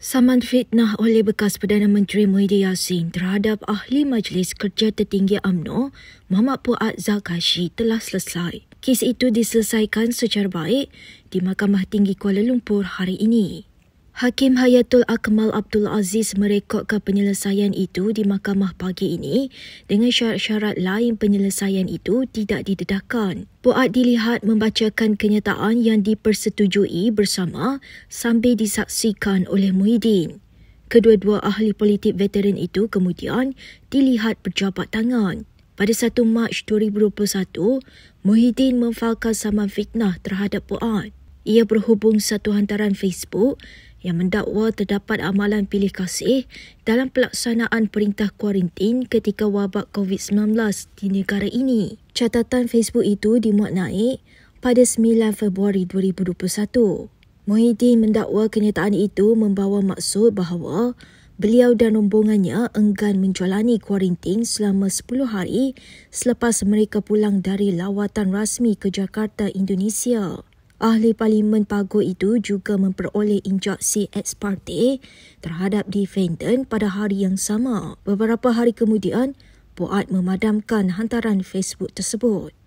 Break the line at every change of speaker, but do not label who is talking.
Saman fitnah oleh bekas Perdana Menteri Muhyiddin Yassin terhadap Ahli Majlis Kerja Tertinggi UMNO, Muhammad Puat Zakashi telah selesai. Kes itu diselesaikan secara baik di Mahkamah Tinggi Kuala Lumpur hari ini. Hakim Hayatul Akmal Abdul Aziz merekodkan penyelesaian itu di mahkamah pagi ini dengan syarat-syarat lain penyelesaian itu tidak didedahkan. Buat dilihat membacakan kenyataan yang dipersetujui bersama sambil disaksikan oleh Muhyiddin. Kedua-dua ahli politik veteran itu kemudian dilihat berjabat tangan. Pada 1 Mac 2021, Muhyiddin memfalkan saman fitnah terhadap Buat. Ia berhubung satu hantaran Facebook yang mendakwa terdapat amalan pilih kasih dalam pelaksanaan perintah kuarantin ketika wabak COVID-19 di negara ini. Catatan Facebook itu dimuat naik pada 9 Februari 2021. Muhyiddin mendakwa kenyataan itu membawa maksud bahawa beliau dan rombongannya enggan menjalani kuarantin selama 10 hari selepas mereka pulang dari lawatan rasmi ke Jakarta, Indonesia ahli parlimen Pago itu juga memperoleh injaksi ex parte terhadap defendant pada hari yang sama. Beberapa hari kemudian, Buat memadamkan hantaran Facebook tersebut.